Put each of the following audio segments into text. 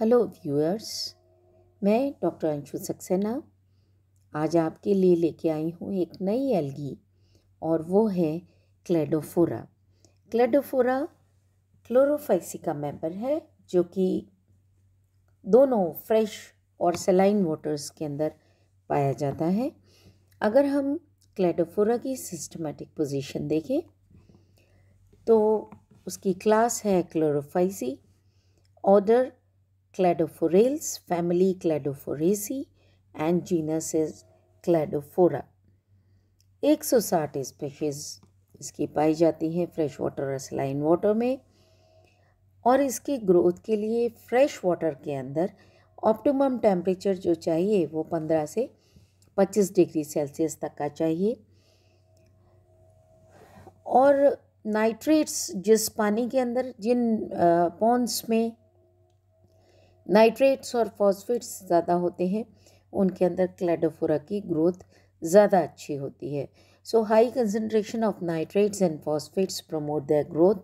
Hello viewers मैं doctor Anshu Saxena आज आपके लिए लेके आई हूँ एक नई एल्गी और वो है क्लेडोफोरा क्लेडोफोरा क्लोरोफाइसी का मेंबर है जो कि दोनों फ्रेश और सलाइन वाटर्स के अंदर पाया जाता है अगर हम क्लेडोफोरा की सिस्टमेटिक पोजीशन देखें तो उसकी क्लास है Chlorophyceae order Cladophorales, family Cladophoraceae and genus is Cladophora. 160 species इसकी पाई जाती हैं फ्रेश वाटर और सलाइन वाटर में और इसकी ग्रोथ के लिए फ्रेश वाटर के अंदर ऑप्टिमम टेम्परेचर जो चाहिए वो 15 से 25 डिग्री सेल्सियस तक का चाहिए और नाइट्रेट्स जिस पानी के अंदर जिन पॉन्स में नाइट्रेट्स और फॉस्फेट्स ज़्यादा होते हैं उनके अंदर क्लेडोफोरा की ग्रोथ ज़्यादा अच्छी होती है so high concentration of nitrates and phosphates promote the growth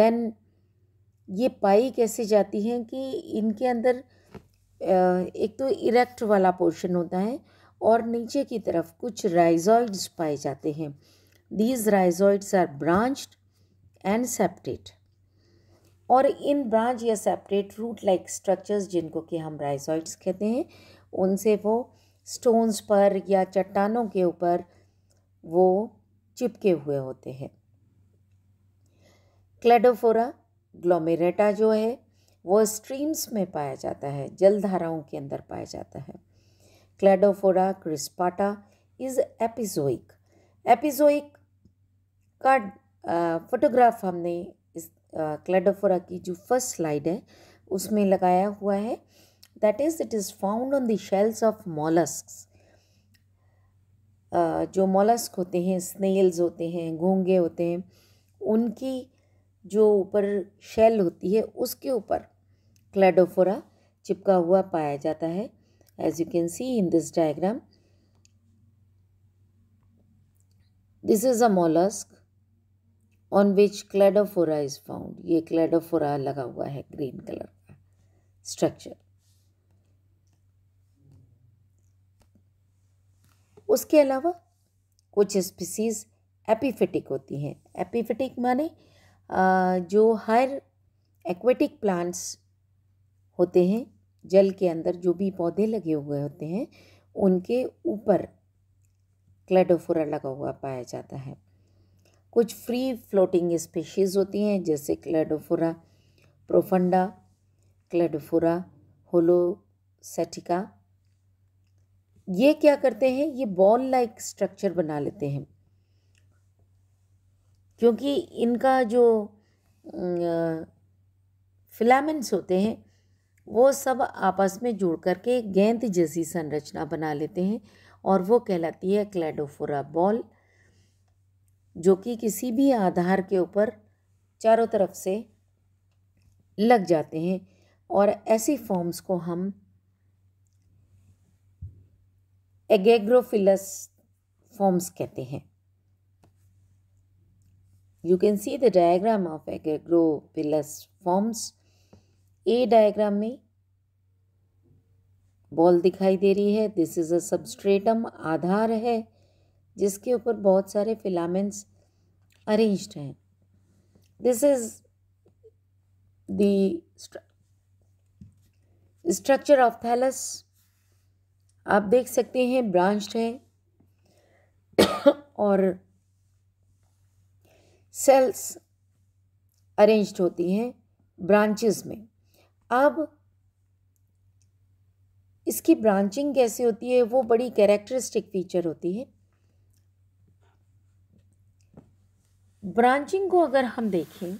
then ये पाई कैसे जाती हैं कि इनके अंदर एक तो इरेक्ट वाला पोर्शन होता है और नीचे की तरफ कुछ राइजॉइड्स पाए जाते हैं these rhizoids are branched and septate और इन ब्रांच या सेपरेट रूट लाइक स्ट्रक्चर्स जिनको कि हम राइजॉइड्स कहते हैं उनसे वो स्टोन्स पर या चट्टानों के ऊपर वो चिपके हुए होते हैं क्लेडोफोरा ग्लोमेरेटा जो है वो स्ट्रीम्स में पाया जाता है जलधाराओं के अंदर पाया जाता है Cladophora crispata is epizoic epizoic का फोटोग्राफ हमने क्लेडोफोरा की जो फर्स्ट स्लाइड है उसमें लगाया हुआ है that is it is found on the shells of mollusc जो मोलस्क होते हैं स्नेल्स होते हैं घोंगे होते हैं उनकी जो ऊपर शेल होती है उसके ऊपर क्लेडोफोरा चिपका हुआ पाया जाता है as you can see in this diagram this is a mollusc on which Cladophora is found ये क्लेडोफोरा लगा हुआ है ग्रीन कलर का स्ट्रक्चर उसके अलावा कुछ स्पीसीज एपिफिटिक होती हैं एपिफिटिक माने जो हायर एक्वेटिक प्लांट्स होते हैं जल के अंदर जो भी पौधे लगे हुए होते हैं उनके ऊपर क्लेडोफोरा लगा हुआ पाया जाता है कुछ फ्री फ्लोटिंग स्पीशीज़ होती हैं जैसे क्लेडोफोरा प्रोफंडा क्लेडोफोरा होलोसेटिका ये क्या करते हैं ये बॉल लाइक स्ट्रक्चर बना लेते हैं क्योंकि इनका जो फिलामेंट्स होते हैं वो सब आपस में जुड़ करके गेंद जैसी संरचना बना लेते हैं और वो कहलाती है क्लेडोफोरा बॉल जो कि किसी भी आधार के ऊपर चारों तरफ से लग जाते हैं और ऐसी फॉर्म्स को हम एगेग्रोफिलस फॉर्म्स कहते हैं you can see the diagram of aegagropilous forms a diagram में बॉल दिखाई दे रही है दिस इज अ सबस्ट्रेटम आधार है जिसके ऊपर बहुत सारे फिलामेंट्स अरेंज्ड हैं this is the structure of thallus आप देख सकते हैं ब्रांच्ड है और सेल्स अरेंज्ड होती हैं ब्रांचेस में अब इसकी ब्रांचिंग कैसे होती है वो बड़ी कैरेक्टरिस्टिक फीचर होती है ब्रांचिंग को अगर हम देखें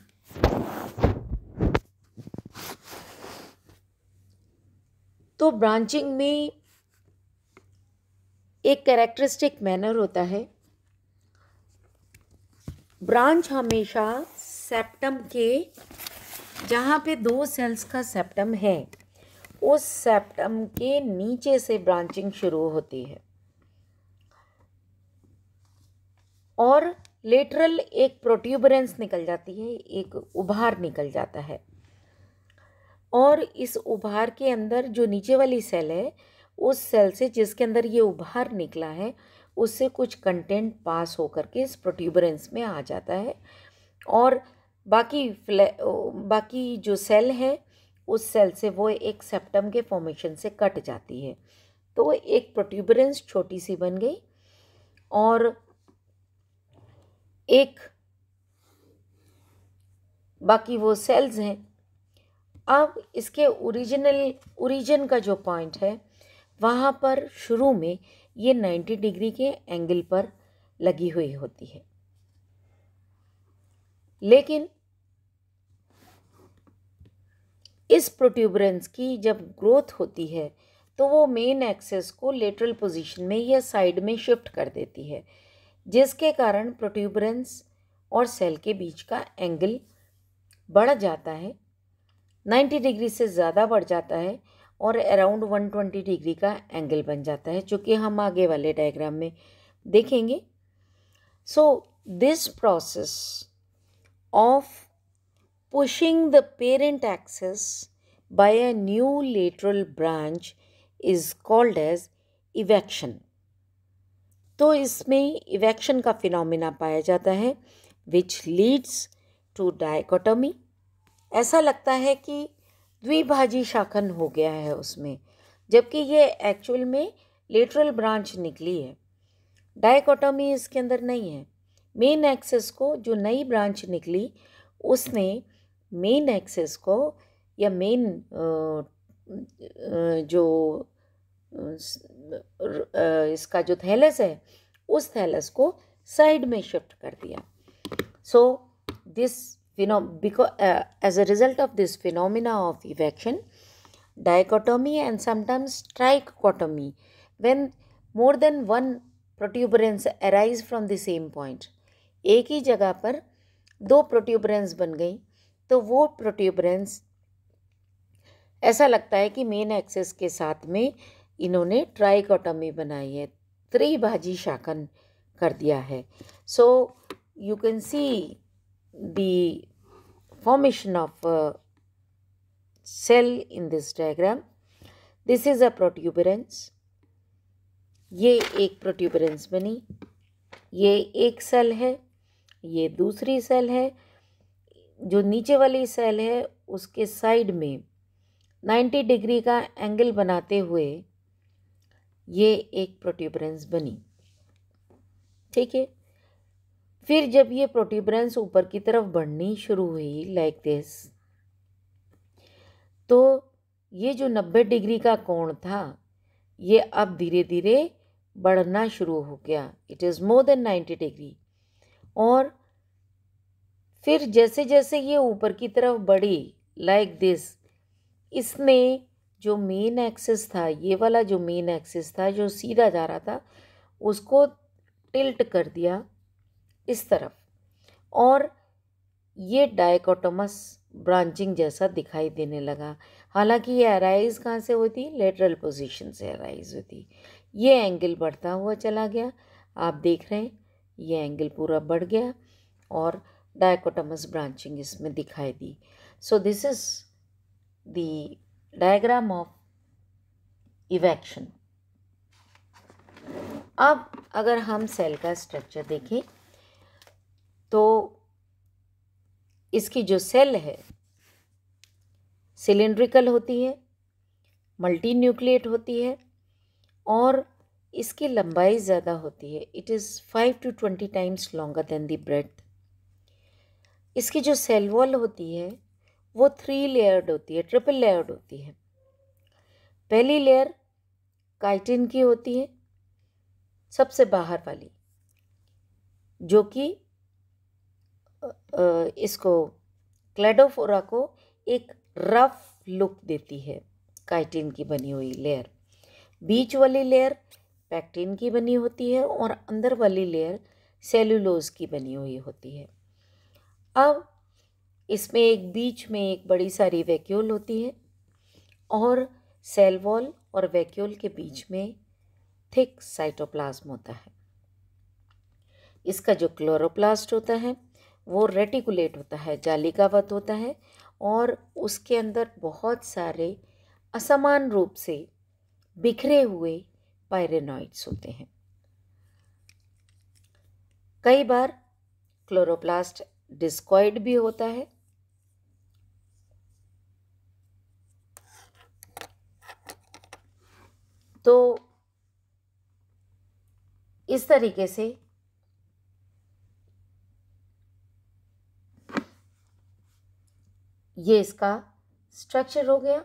तो ब्रांचिंग में एक कैरेक्टरिस्टिक मैनर होता है ब्रांच हमेशा सेप्टम के जहाँ पे दो सेल्स का सेप्टम है उस सेप्टम के नीचे से ब्रांचिंग शुरू होती है और लेटरल एक प्रोट्यूबरेंस निकल जाती है एक उभार निकल जाता है और इस उभार के अंदर जो नीचे वाली सेल है उस सेल से जिसके अंदर ये उभार निकला है उससे कुछ कंटेंट पास होकर के इस प्रोट्यूबरेंस में आ जाता है और बाकी फ्लै बाकी जो सेल है उस सेल से वो एक सेप्टम के फॉर्मेशन से कट जाती है तो एक प्रोट्यूबरेंस छोटी सी बन गई और एक बाकी वो सेल्स हैं अब इसके ओरिजिनल ओरिजिन का जो पॉइंट है वहाँ पर शुरू में ये 90 डिग्री के एंगल पर लगी हुई होती है लेकिन इस प्रोट्यूबरेंस की जब ग्रोथ होती है तो वो मेन एक्सेस को लेटरल पोजीशन में या साइड में शिफ्ट कर देती है जिसके कारण प्रोट्यूबरेंस और सेल के बीच का एंगल बढ़ जाता है 90 डिग्री से ज़्यादा बढ़ जाता है और अराउंड 120 डिग्री का एंगल बन जाता है चूँकि हम आगे वाले डायग्राम में देखेंगे so this process of pushing the parent axis by a new lateral branch is called as evection तो इसमें इवेक्शन का फिनोमिना पाया जाता है विच लीड्स टू डायकोटमी ऐसा लगता है कि द्विभाजी शाखन हो गया है उसमें जबकि ये एक्चुअल में लेटरल ब्रांच निकली है डायकोटमी इसके अंदर नहीं है मेन एक्सेस को जो नई ब्रांच निकली उसने मेन एक्सेस को या मेन जो इसका जो थैलस है उस थैलस को साइड में शिफ्ट कर दिया so this pheno as a result of this phenomena of evection dichotomy and sometimes trichotomy when more than one protuberance arise from the same point एक ही जगह पर दो प्रोट्यूबरेंस बन गई तो वो प्रोट्यूबरेंस ऐसा लगता है कि मेन एक्सेस के साथ में इन्होंने ट्राईकोटमी बनाई है त्रिभाजी शाखन कर दिया है so you can see the formation of cell in this diagram this is a protuberance ये एक प्रोट्यूबरेंस बनी ये एक सेल है ये दूसरी सेल है जो नीचे वाली सेल है उसके साइड में 90 डिग्री का एंगल बनाते हुए ये एक प्रोट्यूबरेंस बनी ठीक है फिर जब ये प्रोट्यूबरेंस ऊपर की तरफ बढ़नी शुरू हुई लाइक दिस तो ये जो नब्बे डिग्री का कोण था ये अब धीरे धीरे बढ़ना शुरू हो गया it is more than ninety degree और फिर जैसे जैसे ये ऊपर की तरफ बढ़ी लाइक like दिस इसने जो मेन एक्सेस था ये वाला जो मेन एक्सेस था जो सीधा जा रहा था उसको टिल्ट कर दिया इस तरफ और ये डायकोटोमस ब्रांचिंग जैसा दिखाई देने लगा हालांकि ये अराइज कहाँ से हुई थी लेटरल पोजीशन से अराइज हुई थी ये एंगल बढ़ता हुआ चला गया आप देख रहे हैं ये एंगल पूरा बढ़ गया और डायकोटमस ब्रांचिंग इसमें दिखाई दी so this is the diagram of evection अब अगर हम सेल का स्ट्रक्चर देखें तो इसकी जो सेल है सिलेंड्रिकल होती है मल्टी न्यूक्लिएट होती है और इसकी लंबाई ज़्यादा होती है it is five to twenty times longer than the breadth इसकी जो सेल वॉल होती है वो थ्री लेयर्ड होती है ट्रिपल लेयर्ड होती है पहली लेयर काइटिन की होती है सबसे बाहर वाली जो कि इसको क्लेडोफोरा को एक रफ लुक देती है काइटिन की बनी हुई लेयर बीच वाली लेयर पैक्टिन की बनी होती है और अंदर वाली लेयर सेलुलोज की बनी हुई होती है अब इसमें एक बीच में एक बड़ी सारी वैक्यूल होती है और सेल वॉल और वैक्यूल के बीच में थिक साइटोप्लाज्म होता है इसका जो क्लोरोप्लास्ट होता है वो रेटिकुलेट होता है जालिकावत होता है और उसके अंदर बहुत सारे असमान रूप से बिखरे हुए पायरेनॉइड्स होते हैं कई बार क्लोरोप्लास्ट डिस्कॉइड भी होता है तो इस तरीके से ये इसका स्ट्रक्चर हो गया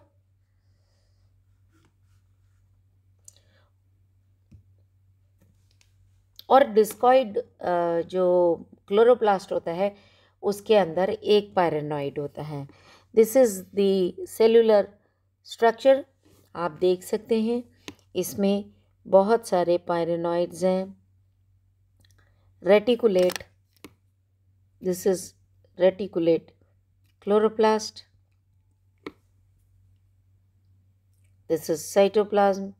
और डिस्कॉइड जो क्लोरोप्लास्ट होता है उसके अंदर एक पैरेनॉइड होता है this is the cellular structure आप देख सकते हैं इसमें बहुत सारे पायरेनॉइड्स हैं reticulate this is reticulate chloroplast this is cytoplasm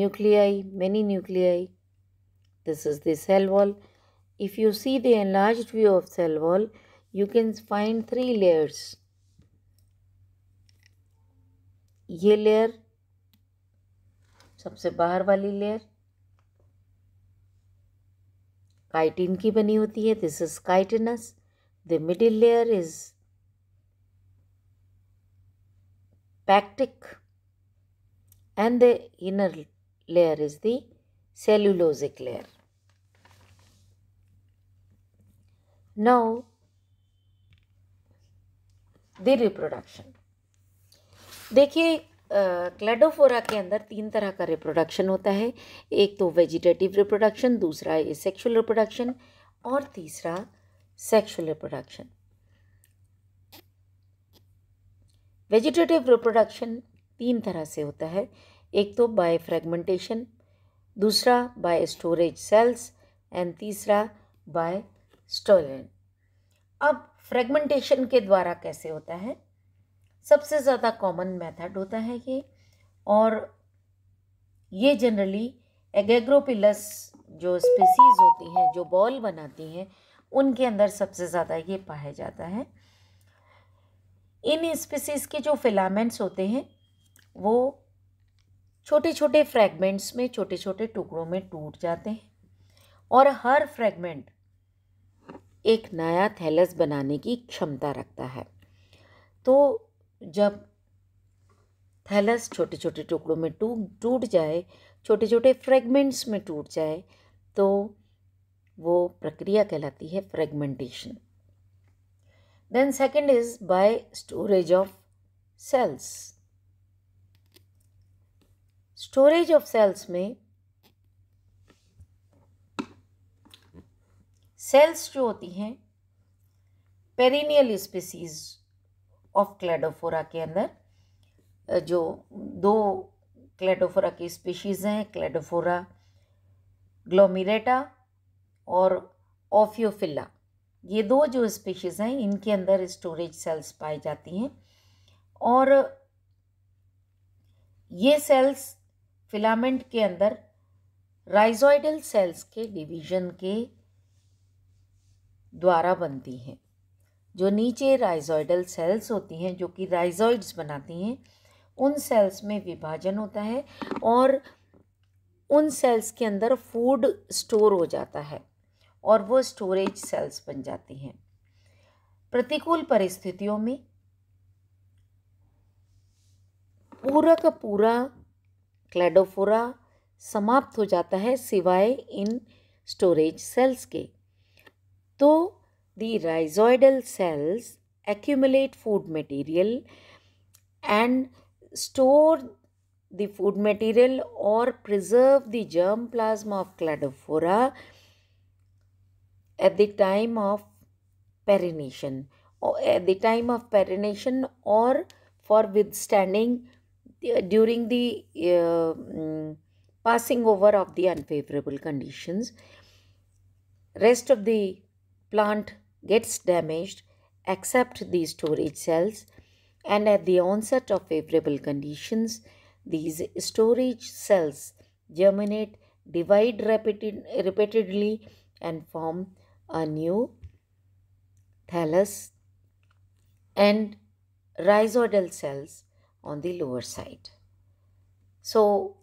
nuclei many nuclei this is the cell wall if you see the enlarge view of cell wall you can find three layers ये layer सबसे बाहर वाली layer chitin की बनी होती है this is chitinous the middle layer is pectic and the inner layer is the cellulosic layer now the reproduction देखिए Cladophora के अंदर तीन तरह का रिप्रोडक्शन होता है एक तो वेजिटेटिव रिप्रोडक्शन दूसरा ए सेक्शुअल रिप्रोडक्शन और तीसरा सेक्शुअल रिप्रोडक्शन वेजिटेटिव रिप्रोडक्शन तीन तरह से होता है एक तो बाय फ्रेगमेंटेशन दूसरा बाय स्टोरेज सेल्स एंड तीसरा बाय स्टोलन अब फ्रेगमेंटेशन के द्वारा कैसे होता है सबसे ज़्यादा कॉमन मेथड होता है ये और ये जनरली एगेग्रोपिलस जो स्पीसीज होती हैं जो बॉल बनाती हैं उनके अंदर सबसे ज़्यादा ये पाया जाता है इन स्पीसीज के जो फिलामेंट्स होते हैं वो छोटे छोटे फ्रैगमेंट्स में छोटे छोटे टुकड़ों में टूट जाते हैं और हर फ्रैगमेंट एक नया थैलस बनाने की क्षमता रखता है तो जब थैलस छोटे छोटे टुकड़ों में टूट टूट जाए छोटे छोटे फ्रेगमेंट्स में टूट जाए तो वो प्रक्रिया कहलाती है fragmentation then second is by storage of cells storage of cells में सेल्स जो होती हैं पेरिनियल स्पीसीज ऑफ क्लेडोफोरा के अंदर जो दो क्लेडोफोरा की स्पीशीज़ हैं क्लेडोफोरा ग्लोमिरेटा और ऑफियोफिला ये दो जो स्पीशीज़ हैं इनके अंदर स्टोरेज सेल्स पाई जाती हैं और ये सेल्स फिलामेंट के अंदर राइजोइडल सेल्स के डिवीजन के द्वारा बनती हैं जो नीचे राइजॉइडल सेल्स होती हैं जो कि राइजॉइड्स बनाती हैं उन सेल्स में विभाजन होता है और उन सेल्स के अंदर फूड स्टोर हो जाता है और वो स्टोरेज सेल्स बन जाती हैं प्रतिकूल परिस्थितियों में पूरा का पूरा क्लेडोफोरा समाप्त हो जाता है सिवाय इन स्टोरेज सेल्स के तो the rhizoidal cells accumulate food material and store the food material or preserve the germ plasma of cladophora at the time of perination or at the time of perination or for withstanding uh, during the uh, mm, passing over of the unfavorable conditions rest of the plant gets damaged except the storage cells and at the onset of favorable conditions these storage cells germinate divide repeatedly and form a new thallus and rhizodal cells on the lower side. So,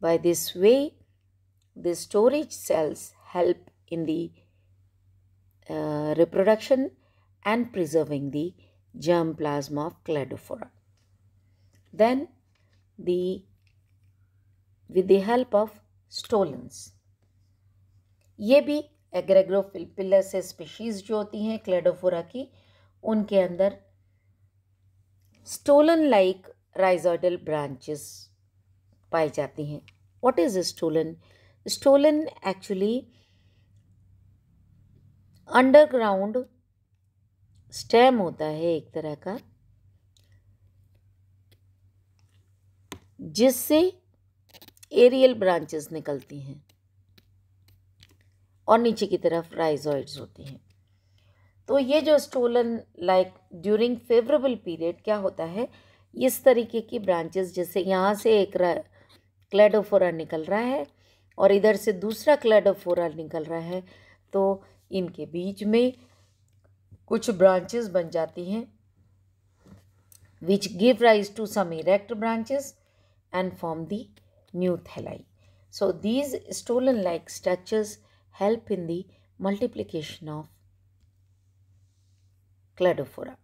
by this way, the storage cells help in the reproduction and preserving the germ plasma of cladophora. Then the with the help of stolons. ये भी एग्रेग्रोफिलपिलर से species जो होती हैं Cladophora की उनके अंदर stolon like rhizoidal branches पाई जाती हैं what is stolon stolon actually underground stem होता है एक तरह का जिससे एरियल ब्रांचेस निकलती हैं और नीचे की तरफ राइजॉइड्स होती हैं तो ये जो stolon like during favourable period क्या होता है इस तरीके की ब्रांचेस जैसे यहाँ से एक क्लेडोफोरा निकल रहा है और इधर से दूसरा क्लेडोफोरा निकल रहा है तो इनके बीच में कुछ ब्रांचेस बन जाती हैं which give rise to some erect branches and form the new thalli so these stolon like structures help in the multiplication of Cladophora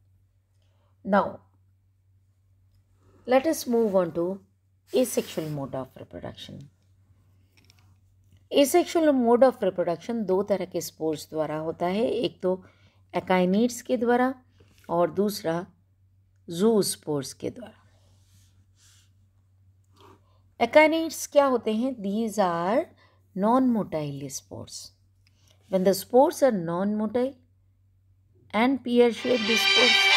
now let's move on to a sexual mode of reproduction asexual mode of reproduction दो तरह के spores द्वारा होता है एक तो एकाइनीट्स के द्वारा और दूसरा जू स्पोर्स के द्वारा एकाइनीट्स क्या होते हैं these are non motile spores when the spores are non motile and pear shape spores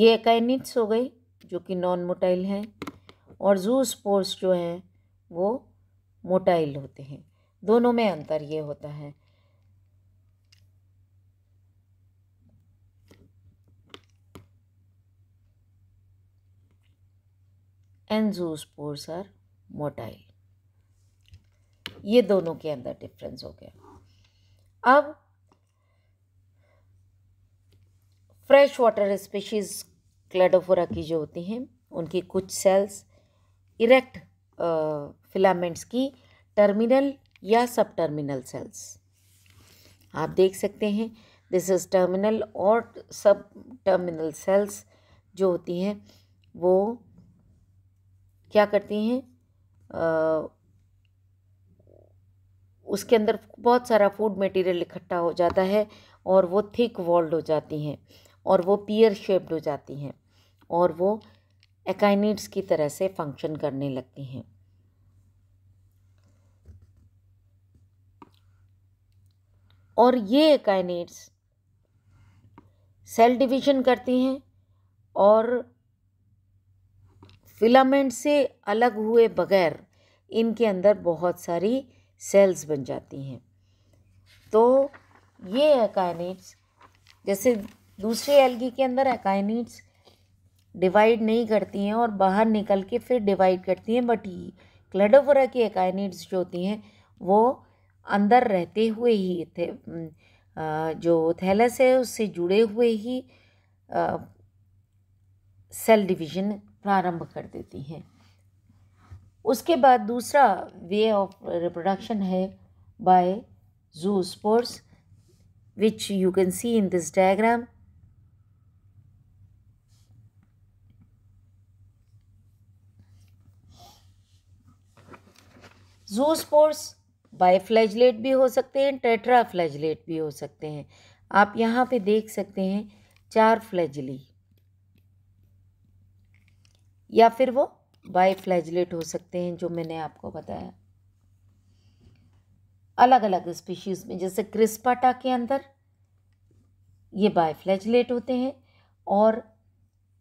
ये एकनिट्स हो गई जो कि नॉन मोटाइल हैं और जू स्पोर्स जो हैं वो मोटाइल होते हैं दोनों में अंतर ये होता है एंड जू स्पोर्स आर मोटाइल ये दोनों के अंदर डिफरेंस हो गया अब फ्रेश वाटर स्पीशीज़ क्लेडोफोरा की जो होती हैं उनकी कुछ सेल्स इरेक्ट फिलामेंट्स की टर्मिनल या सब टर्मिनल सेल्स आप देख सकते हैं दिस इज टर्मिनल और सब टर्मिनल सेल्स जो होती हैं वो क्या करती हैं उसके अंदर बहुत सारा फूड मटेरियल इकट्ठा हो जाता है और वो थिक वॉल्ड हो जाती हैं और वो पियर शेप्ड हो जाती हैं और वो एकाइनिड्स की तरह से फंक्शन करने लगती हैं और ये एकाइनिड्स सेल डिवीजन करती हैं और फिलामेंट से अलग हुए बगैर इनके अंदर बहुत सारी सेल्स बन जाती हैं तो ये एकाइनिड्स जैसे दूसरे एल्गी के अंदर एकाइनिट्स डिवाइड नहीं करती हैं और बाहर निकल के फिर डिवाइड करती हैं बट क्लेडोफोरा की एकाइनिट्स जो होती हैं वो अंदर रहते हुए ही थे जो थैलस है उससे जुड़े हुए ही सेल डिवीजन प्रारंभ कर देती हैं उसके बाद दूसरा वे ऑफ रिप्रोडक्शन है by zoospores which you can see in this diagram zoospores biflagellate भी हो सकते हैं टेट्रा फ्लैजलेट भी हो सकते हैं आप यहाँ पे देख सकते हैं चार फ्लैजली या फिर वो फ्लैजलेट हो सकते हैं जो मैंने आपको बताया अलग अलग स्पीशीज़ में जैसे क्रिस्पाटा के अंदर ये फ्लैजलेट होते हैं और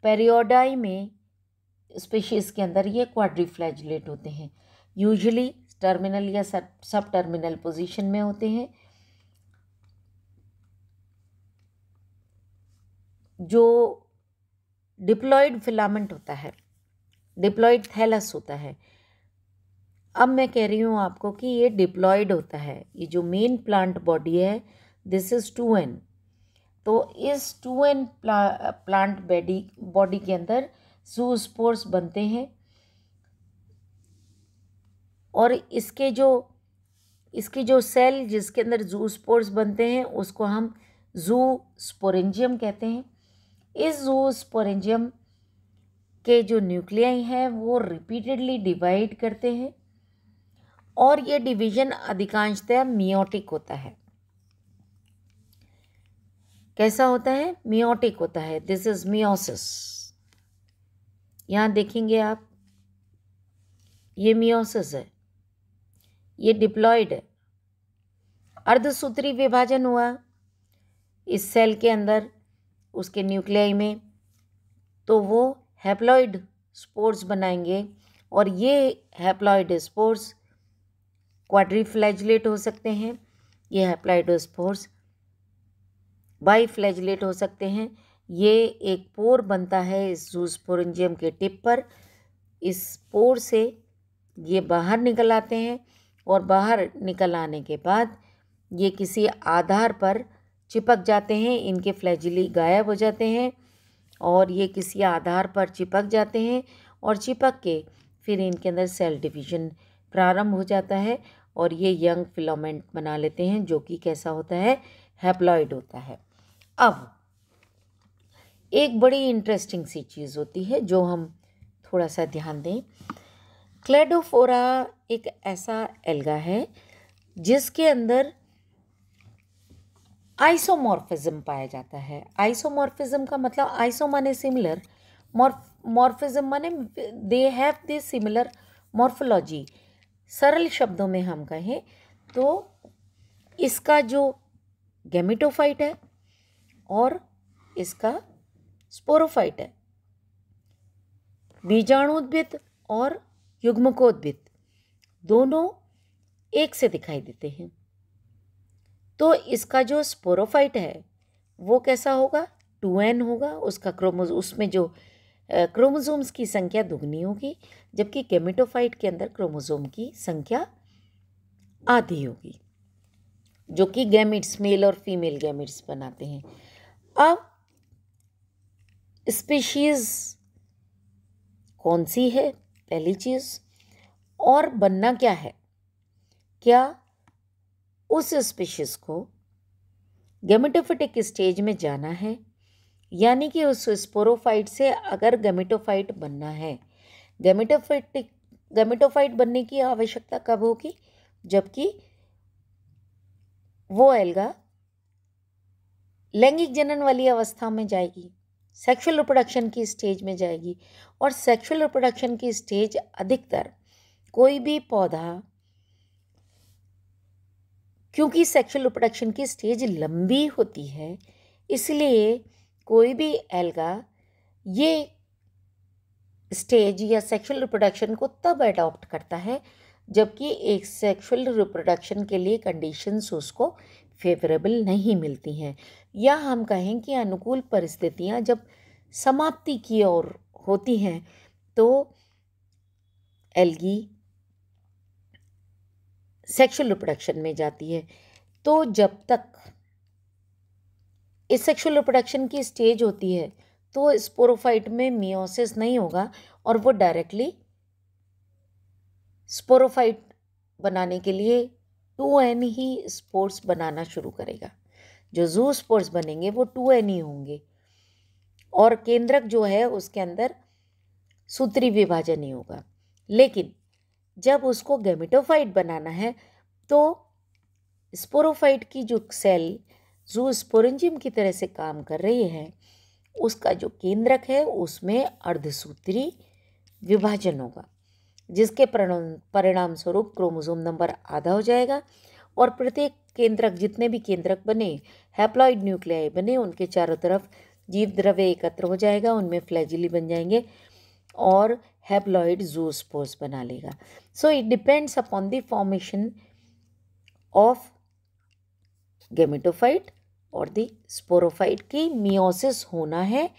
पेरियोडाई में स्पीशीज़ के अंदर ये फ्लैजलेट होते हैं यूजली टर्मिनल या सब टर्मिनल पोजीशन में होते हैं जो डिप्लॉयड फिलामेंट होता है डिप्लॉयड थैलस होता है अब मैं कह रही हूँ आपको कि ये डिप्लॉयड होता है ये जो मेन प्लांट बॉडी है दिस इज़ टू एन तो इस टू एन प्ला, प्लांट बॉडी बॉडी के अंदर सूस्पोर्स स्पोर्स बनते हैं और इसके जो इसकी जो सेल जिसके अंदर जू स्पोर्स बनते हैं उसको हम जू स्पोरेंजियम कहते हैं इस जू स्पोरेंजियम के जो न्यूक्लियाई हैं वो रिपीटेडली डिवाइड करते हैं और ये डिवीजन अधिकांशतः मियोटिक होता है कैसा होता है मियोटिक होता है दिस इज मियोसिस यहाँ देखेंगे आप ये मियोसिस है ये डिप्लॉयड अर्धसूत्री विभाजन हुआ इस सेल के अंदर उसके न्यूक्लियाई में तो वो हैप्लॉयड स्पोर्ट्स बनाएंगे और ये हैप्लॉयड स्पोर्ट्स क्वाड्रीफ्लैजलेट हो सकते हैं ये हैप्लॉयड स्पोर्ट्स बाई फ्लैजलेट हो सकते हैं ये एक पोर बनता है इस जूसपोरेंजियम के टिप पर इस पोर से ये बाहर निकल आते हैं और बाहर निकल आने के बाद ये किसी आधार पर चिपक जाते हैं इनके फ्लैजिली गायब हो जाते हैं और ये किसी आधार पर चिपक जाते हैं और चिपक के फिर इनके अंदर सेल डिवीजन प्रारंभ हो जाता है और ये यंग फिलामेंट बना लेते हैं जो कि कैसा होता है हैप्लॉयड होता है अब एक बड़ी इंटरेस्टिंग सी चीज़ होती है जो हम थोड़ा सा ध्यान दें क्लेडोफोरा एक ऐसा एल्गा है जिसके अंदर आइसोमॉर्फिज्म पाया जाता है आइसोमॉर्फिज्म का मतलब आइसो माने सिमिलर मॉर्फिज्म माने they have they similar morphology सरल शब्दों में हम कहें तो इसका जो गैमिटोफाइट है और इसका स्पोरोफाइट है बीजाणुद्भित और युग्मकोद्भित दोनों एक से दिखाई देते हैं तो इसका जो स्पोरोफाइट है वो कैसा होगा टू एन होगा उसका क्रोमोज उसमें जो क्रोमोजोम्स की संख्या दुगनी होगी जबकि केमेटोफाइट के अंदर क्रोमोजोम की संख्या आधी होगी जो कि गैमिट्स मेल और फीमेल गैमिट्स बनाते हैं अब स्पीशीज़ कौन सी है पहली चीज़ और बनना क्या है क्या उस स्पीशीज़ को गेमेटोफिटिक स्टेज में जाना है यानी कि उस स्पोरोफाइट से अगर गेमेटोफाइट बनना है गेमेटोफिटिक गेमेटोफाइट बनने की आवश्यकता कब होगी जबकि वो एल्गा लैंगिक जनन वाली अवस्था में जाएगी सेक्सुअल रिप्रोडक्शन की स्टेज में जाएगी और सेक्सुअल रिप्रोडक्शन की स्टेज अधिकतर कोई भी पौधा क्योंकि सेक्सुअल रिप्रोडक्शन की स्टेज लंबी होती है इसलिए कोई भी एल्गा ये स्टेज या सेक्सुअल रिप्रोडक्शन को तब अडॉप्ट करता है जबकि एक सेक्सुअल रिप्रोडक्शन के लिए कंडीशंस उसको फेवरेबल नहीं मिलती हैं या हम कहें कि अनुकूल परिस्थितियां जब समाप्ति की ओर होती हैं तो एल्गी सेक्सुअल रिप्रोडक्शन में जाती है तो जब तक इस सेक्सुअल रिप्रोडक्शन की स्टेज होती है तो स्पोरोफाइट में मियोसिस नहीं होगा और वो डायरेक्टली स्पोरोफाइट बनाने के लिए टू एन ही स्पोर्ट्स बनाना शुरू करेगा जो जू स्पोर्ट्स बनेंगे वो टू एन ही होंगे और केंद्रक जो है उसके अंदर सूत्री विभाजन ही होगा लेकिन जब उसको गेमिटोफाइट बनाना है तो स्पोरोफाइट की जो सेल जो स्पोरेंजियम की तरह से काम कर रही है उसका जो केंद्रक है उसमें अर्धसूत्री विभाजन होगा जिसके परिणाम स्वरूप क्रोमोसोम नंबर आधा हो जाएगा और प्रत्येक केंद्रक जितने भी केंद्रक बने हैप्लॉइड न्यूक्लियाई बने उनके चारों तरफ जीव द्रव्य एकत्र हो जाएगा उनमें फ्लैजिली बन जाएंगे और हैप्लॉइड जूस्पोर्स बना लेगा so it depends upon the formation of gametophyte और द स्पोरोफाइट की मियोसिस होना है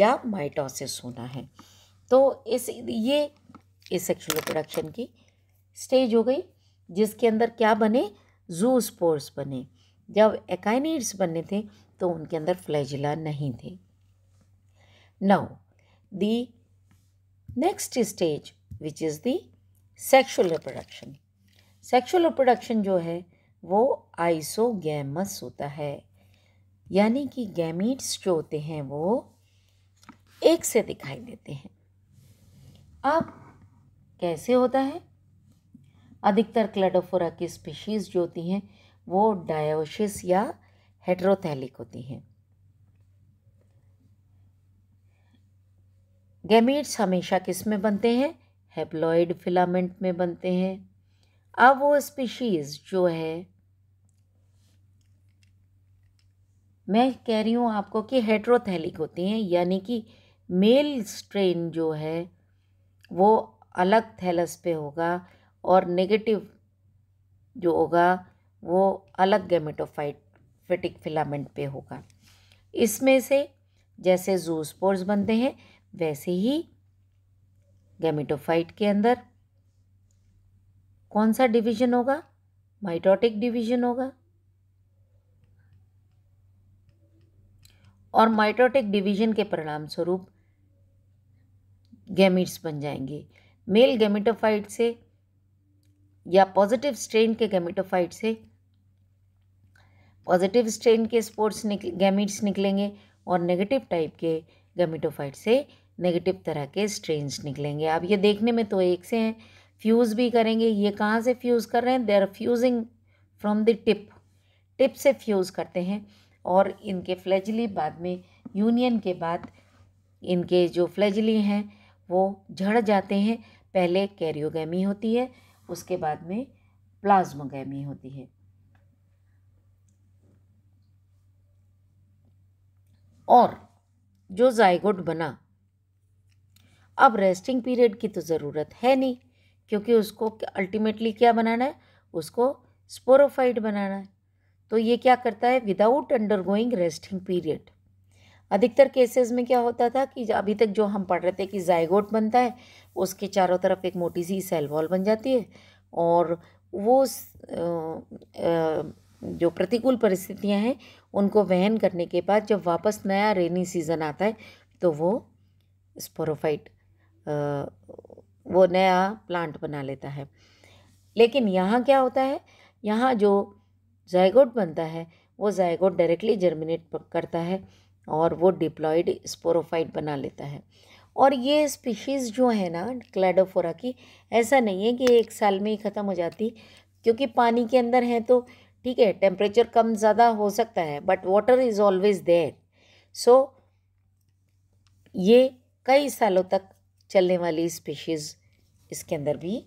या माइटोसिस होना है तो इस ये इस सेक्शुअल प्रोडक्शन की स्टेज हो गई जिसके अंदर क्या बने जू स्पोर्स बने जब एकाइनिड्स बने थे तो उनके अंदर फ्लैजिला नहीं थे now the next stage which is the sexual reproduction sexual reproduction जो है वो आइसोगैमस होता है यानी कि गैमीट्स जो होते हैं वो एक से दिखाई देते हैं अब कैसे होता है अधिकतर क्लेडोफोरा की स्पीशीज़ जो होती हैं वो डायोशिस या हेड्रोथैलिक होती हैं गैमेट्स हमेशा किस में बनते हैं हेप्लॉइड फिलामेंट में बनते हैं अब वो स्पीशीज़ जो है मैं कह रही हूँ आपको कि हेट्रोथैलिक होती हैं यानी कि मेल स्ट्रेन जो है वो अलग थैलस पे होगा और नेगेटिव जो होगा वो अलग गेमेटोफाइट फिटिक फिलामेंट पे होगा इसमें से जैसे जूसपोर्स बनते हैं वैसे ही गैमेटोफाइट के अंदर कौन सा डिवीजन होगा माइटोटिक डिवीजन होगा और माइटोटिक डिवीजन के परिणाम स्वरूप गैमिट्स बन जाएंगे मेल गैमेटोफाइट से या पॉजिटिव स्ट्रेन के गैमेटोफाइट से पॉजिटिव स्ट्रेन के स्पोर्ट्स निकल गैमिट्स निकलेंगे और नेगेटिव टाइप के गमीटोफाइट से नेगेटिव तरह के स्ट्रेंज निकलेंगे अब ये देखने में तो एक से हैं फ्यूज़ भी करेंगे ये कहाँ से फ्यूज़ कर रहे हैं they are fusing from the tip tip से फ्यूज़ करते हैं और इनके फ्लैजली बाद में यूनियन के बाद इनके जो फ्लैजली हैं वो झड़ जाते हैं पहले कैरियोगैमी होती है उसके बाद में प्लाज्मोगैमी होती है और जो जायगोट बना अब रेस्टिंग पीरियड की तो ज़रूरत है नहीं क्योंकि उसको अल्टीमेटली क्या बनाना है उसको स्पोरोफाइट बनाना है तो ये क्या करता है विदाउट अंडरगोइंग रेस्टिंग पीरियड अधिकतर केसेस में क्या होता था कि अभी तक जो हम पढ़ रहे थे कि जायगोट बनता है उसके चारों तरफ एक मोटी सी सेल वॉल बन जाती है और वो जो प्रतिकूल परिस्थितियां हैं उनको वहन करने के बाद जब वापस नया रेनी सीज़न आता है तो वो स्पोरोफाइट वो नया प्लांट बना लेता है लेकिन यहाँ क्या होता है यहाँ जो जायगोट बनता है वो जायगोट डायरेक्टली जर्मिनेट करता है और वो डिप्लॉयड स्पोरोफाइट बना लेता है और ये स्पीशीज़ जो है ना क्लैडोफोरा की ऐसा नहीं है कि एक साल में ही ख़त्म हो जाती क्योंकि पानी के अंदर है तो ठीक है टेम्परेचर कम ज़्यादा हो सकता है but water is always there सो ये कई सालों तक चलने वाली स्पीशीज़ इसके अंदर भी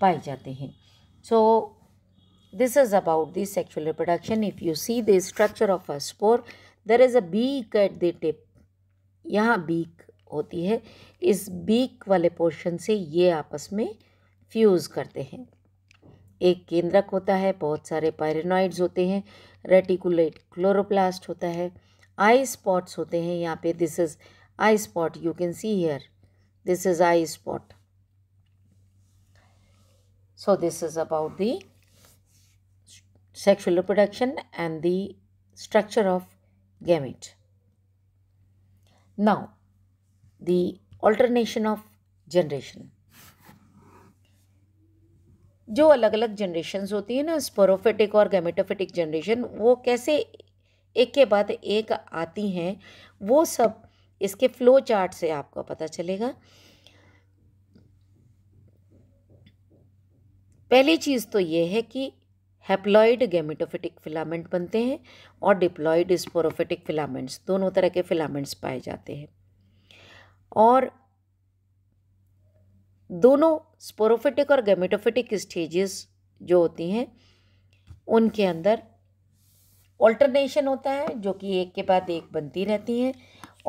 पाए जाते हैं so this is about this sexual reproduction if you see the structure of a spore there is a beak at the tip यहाँ बीक होती है इस बीक वाले पोर्शन से ये आपस में फ्यूज़ करते हैं एक केंद्रक होता है बहुत सारे पायरेनॉइड्स होते हैं रेटिकुलेट क्लोरोप्लास्ट होता है आई स्पॉट्स होते हैं यहाँ पे this is eye spot you can see here this is eye spot so this is about the sexual reproduction and the structure of gamete now the alternation of generation जो अलग अलग generations होती है ना स्पोरोफिटिक और gametophytic generation वो कैसे एक के बाद एक आती हैं वो सब इसके फ्लो चार्ट से आपको पता चलेगा पहली चीज़ तो ये है कि हैप्लॉइड गैमेटोफिटिक फिलामेंट बनते हैं और डिप्लॉइड स्पोरोफिटिक फिलामेंट्स दोनों तरह के फिलामेंट्स पाए जाते हैं और दोनों स्पोरोफिटिक और गेमेटोफिटिक स्टेजेस जो होती हैं उनके अंदर ऑल्टरनेशन होता है जो कि एक के बाद एक बनती रहती हैं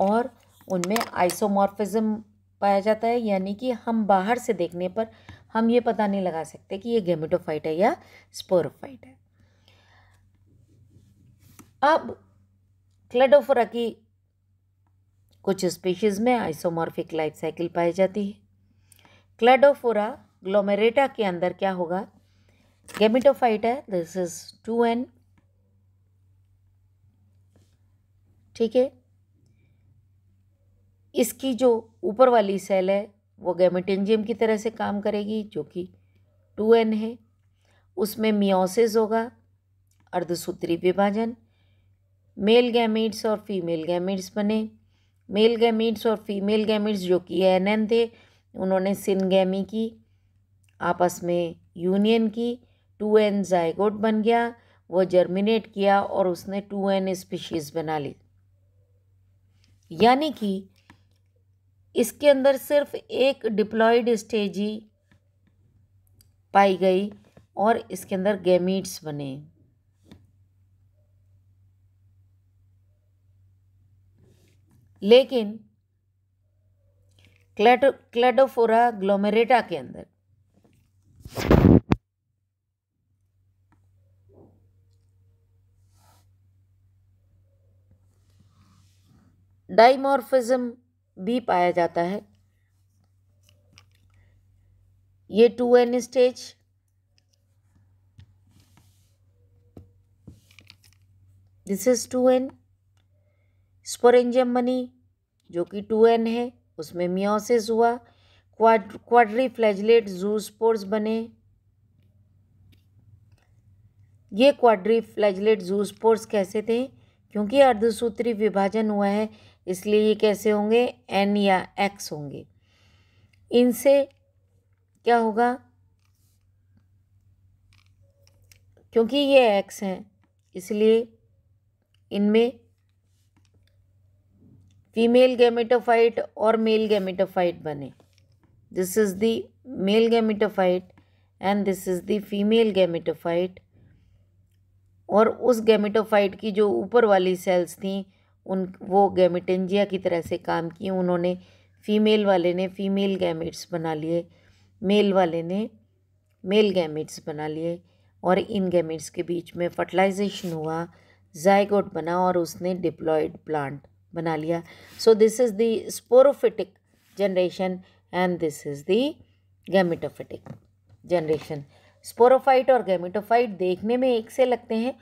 और उनमें आइसोमॉर्फिज्म पाया जाता है यानी कि हम बाहर से देखने पर हम ये पता नहीं लगा सकते कि ये गेमेटोफाइट है या स्पोरोफाइट है अब क्लेडोफोरा की कुछ स्पीशीज़ में आइसोमॉर्फिक लाइफ साइकिल पाई जाती है क्लेडोफोरा ग्लोमेरेटा के अंदर क्या होगा गेमिटोफाइट है दिस इज टू एन ठीक है इसकी जो ऊपर वाली सेल है वो गेमिटेंजियम की तरह से काम करेगी जो कि टू एन है उसमें मियोसिस होगा अर्धसूत्री विभाजन मेल गैमिट्स और फीमेल गैमिट्स बने मेल गैमिट्स और फीमेल गैमिट्स जो कि एन एन थे उन्होंने सिनगेमी की आपस में यूनियन की टू एन जायगोट बन गया वो जर्मिनेट किया और उसने टू एन स्पीशीज़ बना ली यानी कि इसके अंदर सिर्फ एक डिप्लॉयड स्टेज ही पाई गई और इसके अंदर गैमीट्स बने लेकिन क्लेडोफोरा ग्लोमेरेटा के अंदर डाइमॉर्फिज्म भी पाया जाता है ये two N stage this is two N sporangium मनी जो कि टू एन है उसमें मियोसिस हुआ क्वाड्री फ्लैजलेट जू स्पोर्स बने ये क्वाड्री फ्लैजलेट जू स्पोर्स कैसे थे क्योंकि अर्धसूत्री विभाजन हुआ है इसलिए ये कैसे होंगे एन या एक्स होंगे इनसे क्या होगा क्योंकि ये एक्स हैं इसलिए इनमें फीमेल गैमेटोफाइट और मेल गैमेटोफाइट बने this is the male gametophyte and this is the female gametophyte और उस गैमेटोफाइट की जो ऊपर वाली सेल्स थी उन वो गेमेटेंजिया की तरह से काम किए उन्होंने फीमेल वाले ने फीमेल गैमेट्स बना लिए मेल वाले ने मेल गैमेट्स बना लिए और इन गैमेट्स के बीच में फर्टिलाइजेशन हुआ जायगोट बना और उसने डिप्लॉयड प्लांट बना लिया so this is the sporophytic generation and this is the gametophytic generation sporophyte और गैमिटोफाइट देखने में एक से लगते हैं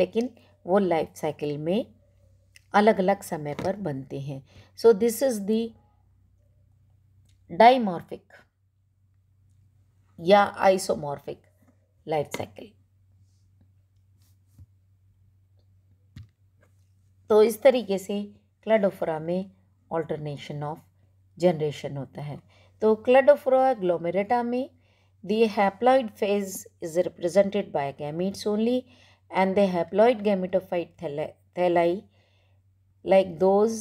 लेकिन वो लाइफ साइकिल में अलग अलग समय पर बनते हैं so this is the dimorphic या आइसोमॉर्फिक लाइफ साइकिल तो इस तरीके से क्लडोफ्रा में ऑल्टरनेशन ऑफ जनरेशन होता है तो क्लडोफ्रा ग्लोमेरेटा में the haploid phase is represented by gametes only and the haploid gametophyte thalli like those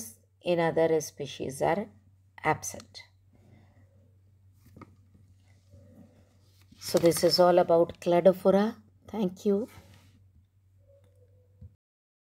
in other species are absent so this is all about cladophora. Thank you